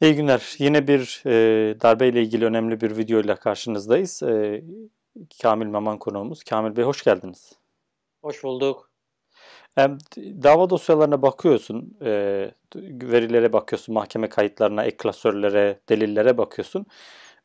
İyi günler. Yine bir e, darbe ile ilgili önemli bir video ile karşınızdayız. E, Kamil Maman konuğumuz. Kamil Bey hoş geldiniz. Hoş bulduk. E, dava dosyalarına bakıyorsun, e, verilere bakıyorsun, mahkeme kayıtlarına, eklasörlere delillere bakıyorsun.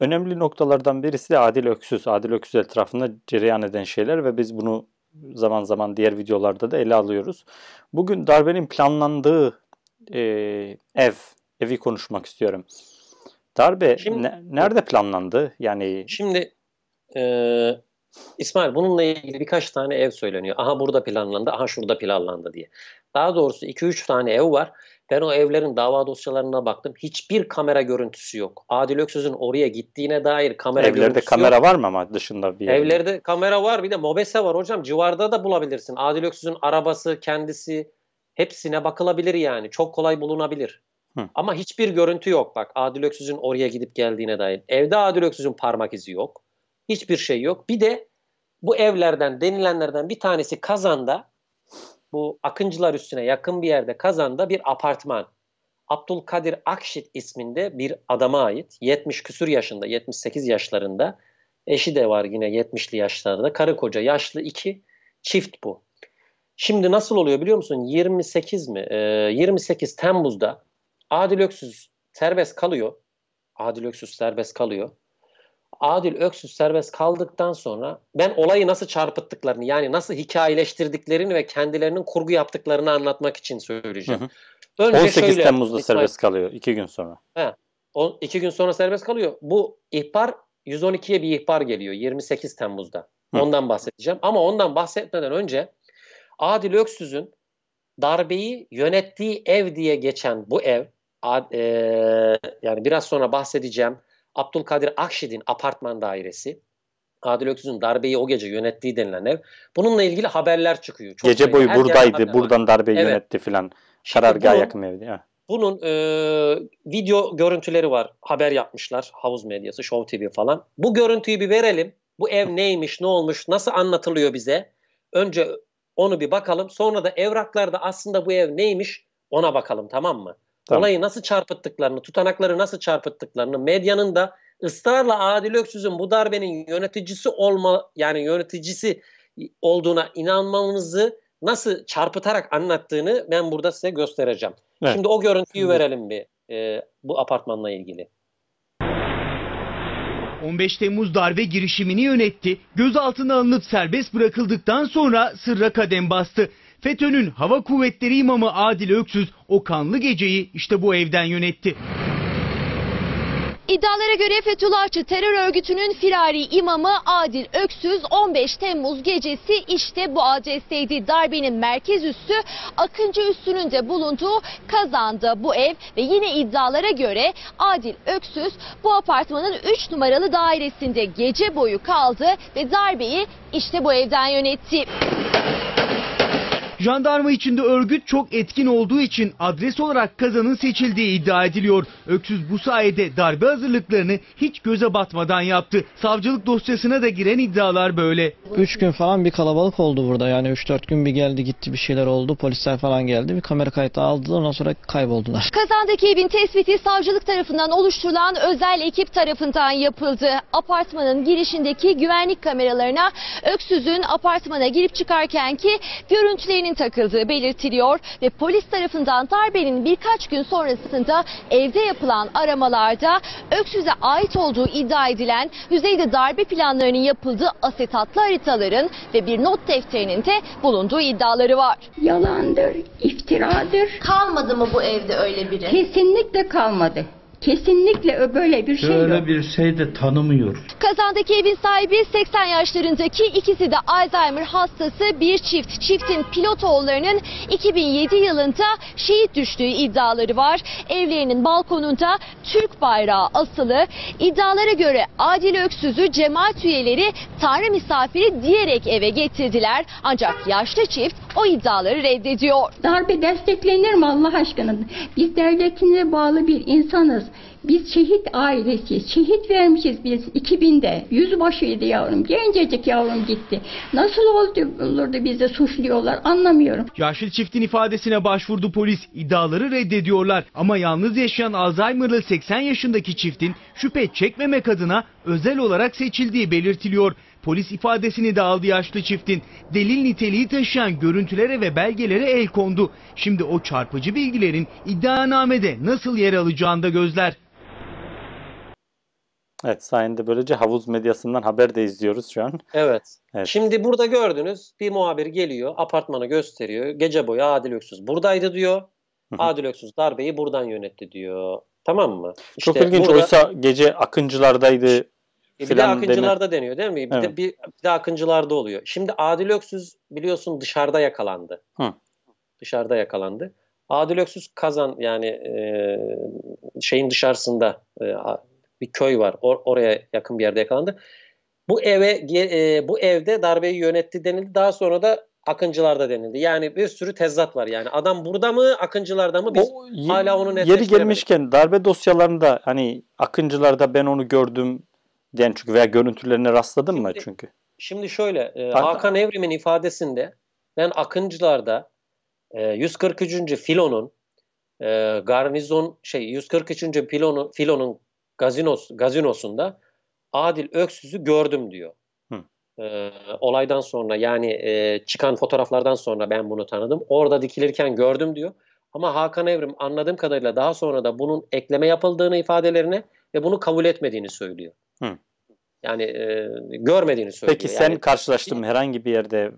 Önemli noktalardan birisi de Adil Öksüz. Adil Öksüz etrafında cereyan eden şeyler ve biz bunu zaman zaman diğer videolarda da ele alıyoruz. Bugün darbenin planlandığı e, ev evi konuşmak istiyorum. Darbe şimdi, ne, nerede planlandı? Yani şimdi e, İsmail bununla ilgili birkaç tane ev söyleniyor. Aha burada planlandı, aha şurada planlandı diye. Daha doğrusu 2-3 tane ev var. Ben o evlerin dava dosyalarına baktım. Hiçbir kamera görüntüsü yok. Adil Öksüz'ün oraya gittiğine dair kamera Evlerde görüntüsü kamera yok. var mı ama dışında bir Evlerde kamera var. Bir de mobese var hocam. Civarda da bulabilirsin. Adil Öksüz'ün arabası, kendisi hepsine bakılabilir yani. Çok kolay bulunabilir. Hı. Ama hiçbir görüntü yok bak. Adil Öksüz'ün oraya gidip geldiğine dair. Evde Adil Öksüz'ün parmak izi yok. Hiçbir şey yok. Bir de bu evlerden denilenlerden bir tanesi Kazan'da bu Akıncılar üstüne yakın bir yerde Kazan'da bir apartman. Abdülkadir Akşit isminde bir adama ait. 70 küsür yaşında, 78 yaşlarında. Eşi de var yine 70'li yaşlarda. Karı koca yaşlı iki çift bu. Şimdi nasıl oluyor biliyor musun? 28 mi? Ee, 28 Temmuz'da Adil Öksüz serbest kalıyor. Adil Öksüz serbest kalıyor. Adil Öksüz serbest kaldıktan sonra ben olayı nasıl çarpıttıklarını yani nasıl hikayeleştirdiklerini ve kendilerinin kurgu yaptıklarını anlatmak için söyleyeceğim. Hı hı. Önce 18 şöyle, Temmuz'da İsmail, serbest kalıyor 2 gün sonra. He, on, iki gün sonra serbest kalıyor. Bu ihbar 112'ye bir ihbar geliyor 28 Temmuz'da. Hı. Ondan bahsedeceğim ama ondan bahsetmeden önce Adil Öksüz'ün darbeyi yönettiği ev diye geçen bu ev e, yani biraz sonra bahsedeceğim Abdülkadir Akşid'in apartman dairesi. Adil Öksüz'ün darbeyi o gece yönettiği denilen ev. Bununla ilgili haberler çıkıyor. Çok gece boyu buradaydı, buradan darbeyi evet. yönetti filan. Karargah yakın evdi. Ha. Bunun e, video görüntüleri var. Haber yapmışlar. Havuz medyası, Show TV falan. Bu görüntüyü bir verelim. Bu ev neymiş, ne olmuş, nasıl anlatılıyor bize? Önce onu bir bakalım. Sonra da evraklarda aslında bu ev neymiş ona bakalım tamam mı? Tamam. Olayı nasıl çarpıttıklarını, tutanakları nasıl çarpıttıklarını, medyanın da ısrarla Adil Öksüz'ün bu darbenin yöneticisi olma yani yöneticisi olduğuna inanmamızı nasıl çarpıtarak anlattığını ben burada size göstereceğim. Evet. Şimdi o görüntüyü verelim bir e, bu apartmanla ilgili. 15 Temmuz darbe girişimini yönetti. Gözaltına alınıp serbest bırakıldıktan sonra sırra kadem bastı. FETÖ'nün hava kuvvetleri imamı Adil Öksüz o kanlı geceyi işte bu evden yönetti. İddialara göre Fethullahçı terör örgütünün firari imamı Adil Öksüz 15 Temmuz gecesi işte bu adresteydi. Darbenin merkez üssü Akıncı üssünün de bulunduğu kazandı bu ev ve yine iddialara göre Adil Öksüz bu apartmanın 3 numaralı dairesinde gece boyu kaldı ve darbeyi işte bu evden yönetti. Jandarma içinde örgüt çok etkin olduğu için adres olarak Kazan'ın seçildiği iddia ediliyor. Öksüz bu sayede darbe hazırlıklarını hiç göze batmadan yaptı. Savcılık dosyasına da giren iddialar böyle. 3 gün falan bir kalabalık oldu burada. Yani 3-4 gün bir geldi gitti bir şeyler oldu. Polisler falan geldi. Bir kamera kaydı aldılar ondan sonra kayboldular. Kazan'daki evin tespiti savcılık tarafından oluşturulan özel ekip tarafından yapıldı. Apartmanın girişindeki güvenlik kameralarına Öksüz'ün apartmana girip çıkarkenki ki görüntülerini darbenin takıldığı belirtiliyor ve polis tarafından darbenin birkaç gün sonrasında evde yapılan aramalarda Öksüz'e ait olduğu iddia edilen yüzeyde darbe planlarının yapıldığı asetatlı haritaların ve bir not defterinin de bulunduğu iddiaları var. Yalandır, iftiradır. Kalmadı mı bu evde öyle biri? Kesinlikle kalmadı. Kesinlikle böyle bir şey yok. Böyle bir şey de tanımıyor. Kazandaki evin sahibi 80 yaşlarındaki ikisi de Alzheimer hastası bir çift. Çiftin pilot oğullarının 2007 yılında şehit düştüğü iddiaları var. Evlerinin balkonunda Türk bayrağı asılı. İddialara göre Adil Öksüz'ü cemaat üyeleri tanrı misafiri diyerek eve getirdiler. Ancak yaşlı çift o iddiaları reddediyor. Darbe desteklenir mi Allah aşkına? Biz devletine bağlı bir insanız. Biz şehit ailesiyiz. Şehit vermişiz biz 2000'de. Yüzbaşıydı yavrum. Gencecik yavrum gitti. Nasıl oldu, olurdu bizi suçluyorlar anlamıyorum. Yaşlı çiftin ifadesine başvurdu polis. İddiaları reddediyorlar. Ama yalnız yaşayan Alzheimer'lı 80 yaşındaki çiftin şüphe çekmemek adına özel olarak seçildiği belirtiliyor. Polis ifadesini de aldı yaşlı çiftin. Delil niteliği taşıyan görüntülere ve belgelere el kondu. Şimdi o çarpıcı bilgilerin iddianamede nasıl yer alacağını da gözler. Evet sayende böylece havuz medyasından haber de izliyoruz şu an. Evet. evet. Şimdi burada gördünüz bir muhabir geliyor apartmanı gösteriyor. Gece boyu Adil Öksüz buradaydı diyor. Adil Öksüz darbeyi buradan yönetti diyor. Tamam mı? İşte Çok ilginç. Burada... Oysa gece Akıncılardaydı e, bir de akıncılarda deme. deniyor değil mi? Bir, evet. de, bir, bir de akıncılarda oluyor. Şimdi Adil Öksüz biliyorsun dışarıda yakalandı. Hı. Dışarıda yakalandı. Adil Öksüz Kazan yani e, şeyin dışarısında e, bir köy var. Or, oraya yakın bir yerde yakalandı. Bu eve e, bu evde darbeyi yönetti denildi. Daha sonra da Akıncılarda denildi. Yani bir sürü tezat var yani. Adam burada mı, Akıncılarda mı? Biz o, hala onu Yeri gelmişken darbe dosyalarında hani Akıncılarda ben onu gördüm, yani çünkü veya görüntülerine rastladın şimdi, mı çünkü? Şimdi şöyle e, Hakan Evrim'in ifadesinde ben Akıncılar'da e, 143. filonun e, garnizon şey 143. filonun filonun gazinos gazinosunda Adil Öksüz'ü gördüm diyor. E, olaydan sonra yani e, çıkan fotoğraflardan sonra ben bunu tanıdım. Orada dikilirken gördüm diyor. Ama Hakan Evrim anladığım kadarıyla daha sonra da bunun ekleme yapıldığını ifadelerine ve bunu kabul etmediğini söylüyor. Yani e, görmediğini söylüyor. Peki sen yani, karşılaştın mı herhangi bir yerde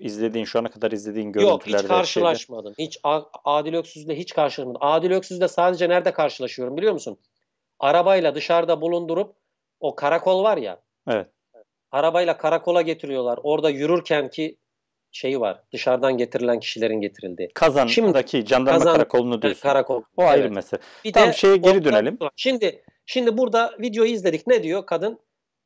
izlediğin şu ana kadar izlediğin görüntülerde? Yok hiç karşılaşmadım. Şeyde. Hiç Adil Öksüz'le hiç karşılaşmadım. Adil Öksüz'le sadece nerede karşılaşıyorum biliyor musun? Arabayla dışarıda bulundurup o karakol var ya. Evet. Arabayla karakola getiriyorlar. Orada yürürken ki şeyi var. Dışarıdan getirilen kişilerin getirildiği. Kazan'daki şimdi, jandarma Kazan, karakolunu diyorsun. Karakol. O ayrı evet. mesele. Bir Tam şeye geri dönelim. Şimdi şimdi burada videoyu izledik. Ne diyor kadın?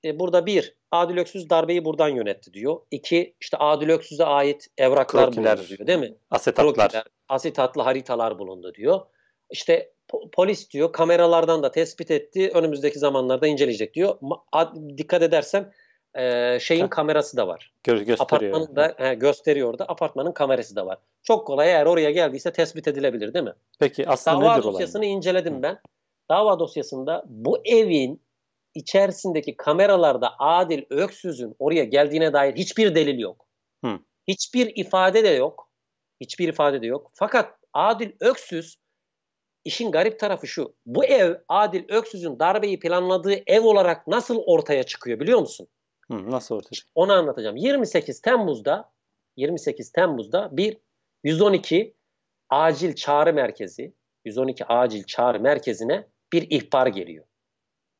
E, burada bir, Adil Öksüz darbeyi buradan yönetti diyor. İki, işte Adil Öksüz'e ait evraklar Krokiler, bulundu diyor değil mi? Asetatlar. Krokiler, asetatlı haritalar bulundu diyor. İşte polis diyor kameralardan da tespit etti. Önümüzdeki zamanlarda inceleyecek diyor. Ma- dikkat edersen e, şeyin kamerası da var. Gö gösteriyor. Apartmanın da he, gösteriyor da apartmanın kamerası da var. Çok kolay eğer oraya geldiyse tespit edilebilir değil mi? Peki aslında Dava nedir dosyasını olay? inceledim ben. Dava dosyasında bu evin içerisindeki kameralarda Adil Öksüz'ün oraya geldiğine dair hiçbir delil yok. Hı. Hiçbir ifade de yok. Hiçbir ifade de yok. Fakat Adil Öksüz işin garip tarafı şu. Bu ev Adil Öksüz'ün darbeyi planladığı ev olarak nasıl ortaya çıkıyor biliyor musun? nasıl ortaya çıktı? Onu anlatacağım. 28 Temmuz'da 28 Temmuz'da bir 112 acil çağrı merkezi 112 acil çağrı merkezine bir ihbar geliyor.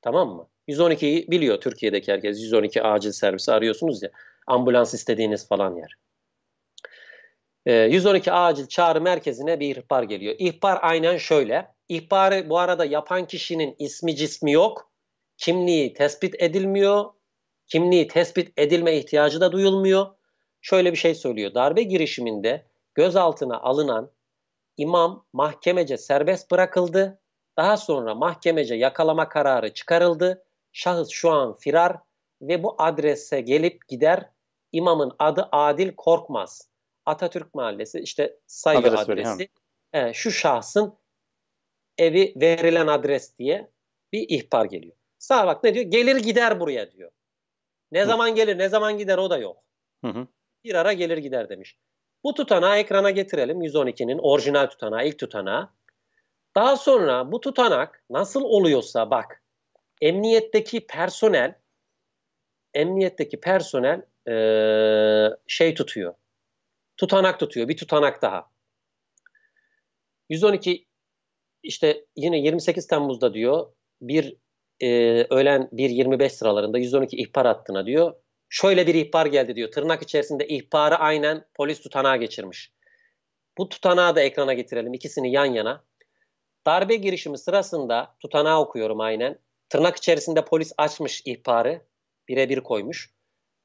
Tamam mı? 112'yi biliyor Türkiye'deki herkes. 112 acil servisi arıyorsunuz ya. Ambulans istediğiniz falan yer. E, ee, 112 acil çağrı merkezine bir ihbar geliyor. İhbar aynen şöyle. İhbarı bu arada yapan kişinin ismi cismi yok. Kimliği tespit edilmiyor kimliği tespit edilme ihtiyacı da duyulmuyor. Şöyle bir şey söylüyor. Darbe girişiminde gözaltına alınan imam mahkemece serbest bırakıldı. Daha sonra mahkemece yakalama kararı çıkarıldı. Şahıs şu an firar ve bu adrese gelip gider. İmamın adı Adil Korkmaz. Atatürk Mahallesi işte Sayı Adres adresi. E, şu şahsın evi verilen adres diye bir ihbar geliyor. Sağ bak ne diyor? Gelir gider buraya diyor. Ne zaman gelir ne zaman gider o da yok. Hı hı. Bir ara gelir gider demiş. Bu tutanağı ekrana getirelim 112'nin orijinal tutanağı ilk tutanağı. Daha sonra bu tutanak nasıl oluyorsa bak emniyetteki personel emniyetteki personel ee, şey tutuyor. Tutanak tutuyor bir tutanak daha. 112 işte yine 28 Temmuz'da diyor bir e, öğlen 1.25 sıralarında 112 ihbar hattına diyor. Şöyle bir ihbar geldi diyor. Tırnak içerisinde ihbarı aynen polis tutanağa geçirmiş. Bu tutanağı da ekrana getirelim ikisini yan yana. Darbe girişimi sırasında tutanağı okuyorum aynen. Tırnak içerisinde polis açmış ihbarı birebir koymuş.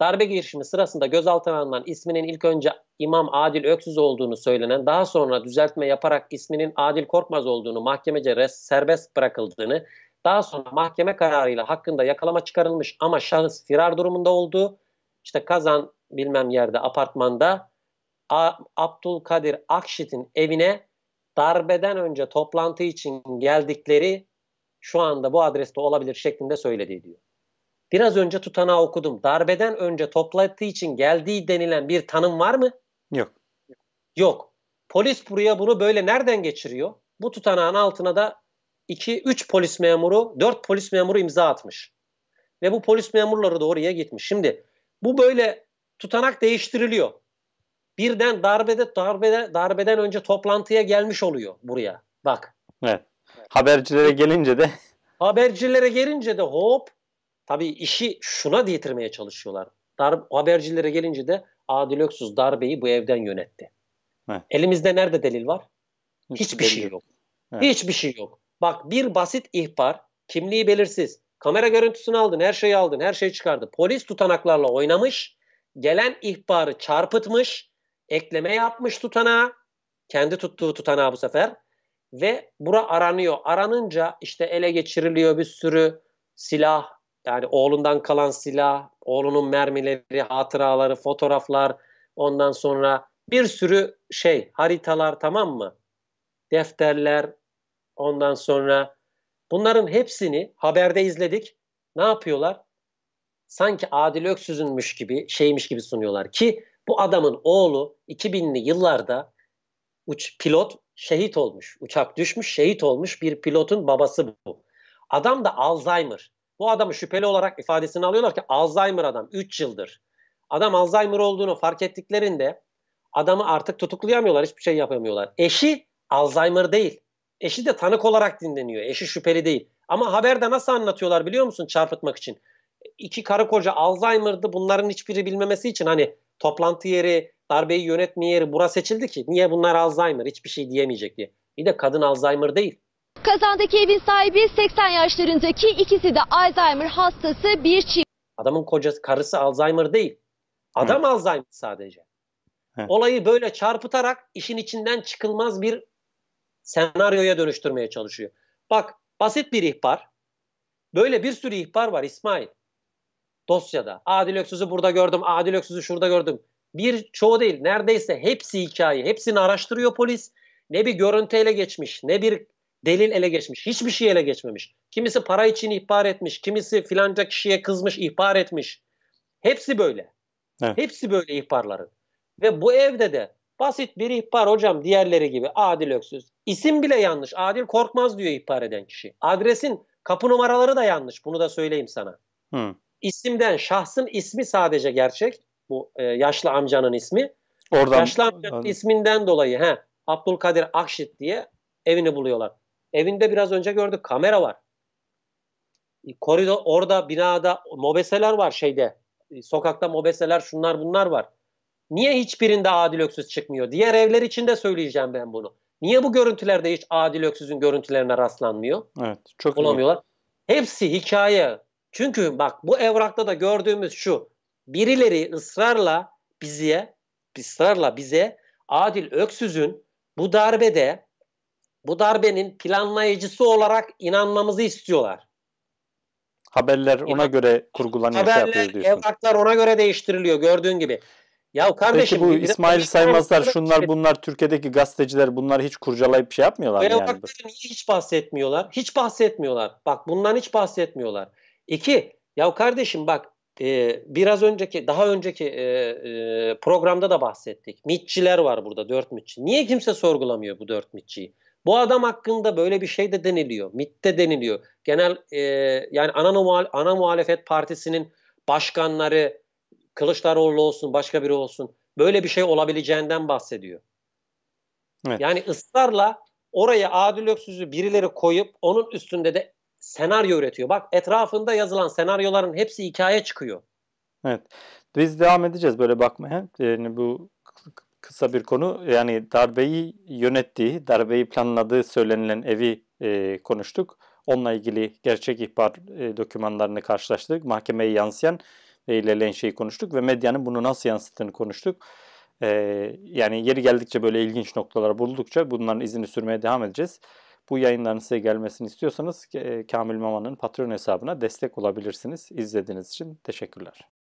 Darbe girişimi sırasında gözaltına alınan isminin ilk önce İmam Adil Öksüz olduğunu söylenen, daha sonra düzeltme yaparak isminin Adil Korkmaz olduğunu, mahkemece serbest bırakıldığını, daha sonra mahkeme kararıyla hakkında yakalama çıkarılmış ama şahıs firar durumunda olduğu işte Kazan bilmem yerde apartmanda A Abdülkadir Akşit'in evine darbeden önce toplantı için geldikleri şu anda bu adreste olabilir şeklinde söylediği diyor. Biraz önce tutanağı okudum. Darbeden önce toplantı için geldiği denilen bir tanım var mı? Yok. Yok. Polis buraya bunu böyle nereden geçiriyor? Bu tutanağın altına da 2, 3 polis memuru, 4 polis memuru imza atmış. Ve bu polis memurları da oraya gitmiş. Şimdi bu böyle tutanak değiştiriliyor. Birden darbede, darbede darbeden önce toplantıya gelmiş oluyor buraya. Bak. Evet. Habercilere gelince de habercilere gelince de hop tabii işi şuna getirmeye çalışıyorlar. Dar, habercilere gelince de Adil Öksüz darbeyi bu evden yönetti. Evet. Elimizde nerede delil var? Hiçbir, Hiçbir şey yok. yok. Evet. Hiçbir şey yok. Bak bir basit ihbar, kimliği belirsiz. Kamera görüntüsünü aldın, her şeyi aldın, her şeyi çıkardı. Polis tutanaklarla oynamış, gelen ihbarı çarpıtmış, ekleme yapmış tutanağa. Kendi tuttuğu tutanağı bu sefer. Ve bura aranıyor. Aranınca işte ele geçiriliyor bir sürü silah, yani oğlundan kalan silah, oğlunun mermileri, hatıraları, fotoğraflar, ondan sonra bir sürü şey, haritalar tamam mı? Defterler, Ondan sonra bunların hepsini haberde izledik. Ne yapıyorlar? Sanki Adil Öksüz'ünmüş gibi, şeymiş gibi sunuyorlar ki bu adamın oğlu 2000'li yıllarda uç pilot şehit olmuş. Uçak düşmüş, şehit olmuş bir pilotun babası bu. Adam da Alzheimer. Bu adamı şüpheli olarak ifadesini alıyorlar ki Alzheimer adam 3 yıldır. Adam Alzheimer olduğunu fark ettiklerinde adamı artık tutuklayamıyorlar, hiçbir şey yapamıyorlar. Eşi Alzheimer değil. Eşi de tanık olarak dinleniyor. Eşi şüpheli değil. Ama haberde nasıl anlatıyorlar biliyor musun çarpıtmak için? İki karı koca Alzheimer'dı bunların hiçbiri bilmemesi için hani toplantı yeri, darbeyi yönetme yeri bura seçildi ki niye bunlar Alzheimer hiçbir şey diyemeyecek diye. Bir de kadın Alzheimer değil. Kazandaki evin sahibi 80 yaşlarındaki ikisi de Alzheimer hastası bir çift. Adamın kocası karısı Alzheimer değil. Adam Hı. Alzheimer sadece. Hı. Olayı böyle çarpıtarak işin içinden çıkılmaz bir senaryoya dönüştürmeye çalışıyor. Bak basit bir ihbar. Böyle bir sürü ihbar var İsmail. Dosyada. Adil Öksüz'ü burada gördüm, Adil Öksüz'ü şurada gördüm. Bir çoğu değil, neredeyse hepsi hikaye. Hepsini araştırıyor polis. Ne bir görüntü ele geçmiş, ne bir delil ele geçmiş. Hiçbir şey ele geçmemiş. Kimisi para için ihbar etmiş, kimisi filanca kişiye kızmış, ihbar etmiş. Hepsi böyle. Evet. Hepsi böyle ihbarların. Ve bu evde de Basit bir ihbar hocam diğerleri gibi Adil Öksüz. İsim bile yanlış. Adil Korkmaz diyor ihbar eden kişi. Adresin kapı numaraları da yanlış. Bunu da söyleyeyim sana. Hı. İsimden şahsın ismi sadece gerçek. Bu e, yaşlı amcanın ismi. Oradan. Yaşlı amcanın Anladım. isminden dolayı he, Abdülkadir Akşit diye evini buluyorlar. Evinde biraz önce gördük kamera var. E, koridor orada binada mobeseler var şeyde. E, sokakta mobeseler şunlar bunlar var. Niye hiçbirinde Adil Öksüz çıkmıyor? Diğer evler için de söyleyeceğim ben bunu. Niye bu görüntülerde hiç Adil Öksüz'ün görüntülerine rastlanmıyor? Evet, çok olamıyorlar. Iyi. Hepsi hikaye. Çünkü bak bu evrakta da gördüğümüz şu. Birileri ısrarla bize ısrarla bize Adil Öksüz'ün bu darbede bu darbenin planlayıcısı olarak inanmamızı istiyorlar. Haberler ona göre kurgulanıyor. Şey Haberler, şey evraklar ona göre değiştiriliyor gördüğün gibi. Ya kardeşim Peki bu İsmail Saymazlar şunlar şey. bunlar Türkiye'deki gazeteciler bunlar hiç kurcalayıp şey yapmıyorlar Böyle yani. niye hiç bahsetmiyorlar? Hiç bahsetmiyorlar. Bak bundan hiç bahsetmiyorlar. İki, ya kardeşim bak e, biraz önceki daha önceki e, e, programda da bahsettik. Mitçiler var burada dört mitçi. Niye kimse sorgulamıyor bu dört mitçiyi? Bu adam hakkında böyle bir şey de deniliyor. MIT de deniliyor. Genel e, yani ana, muha ana muhalefet partisinin başkanları, Kılıçdaroğlu olsun, başka biri olsun böyle bir şey olabileceğinden bahsediyor. Evet. Yani ısrarla oraya Adil Öksüz'ü birileri koyup onun üstünde de senaryo üretiyor. Bak etrafında yazılan senaryoların hepsi hikaye çıkıyor. Evet. Biz devam edeceğiz böyle bakmaya. Yani bu kısa bir konu. Yani darbeyi yönettiği, darbeyi planladığı söylenilen evi e, konuştuk. Onunla ilgili gerçek ihbar e, dokümanlarını karşılaştırdık. Mahkemeye yansıyan ilerleyen şeyi konuştuk ve medyanın bunu nasıl yansıttığını konuştuk. E, yani yeri geldikçe böyle ilginç noktalar buldukça bunların izini sürmeye devam edeceğiz. Bu yayınların size gelmesini istiyorsanız e, Kamil Mama'nın Patreon hesabına destek olabilirsiniz. İzlediğiniz için teşekkürler.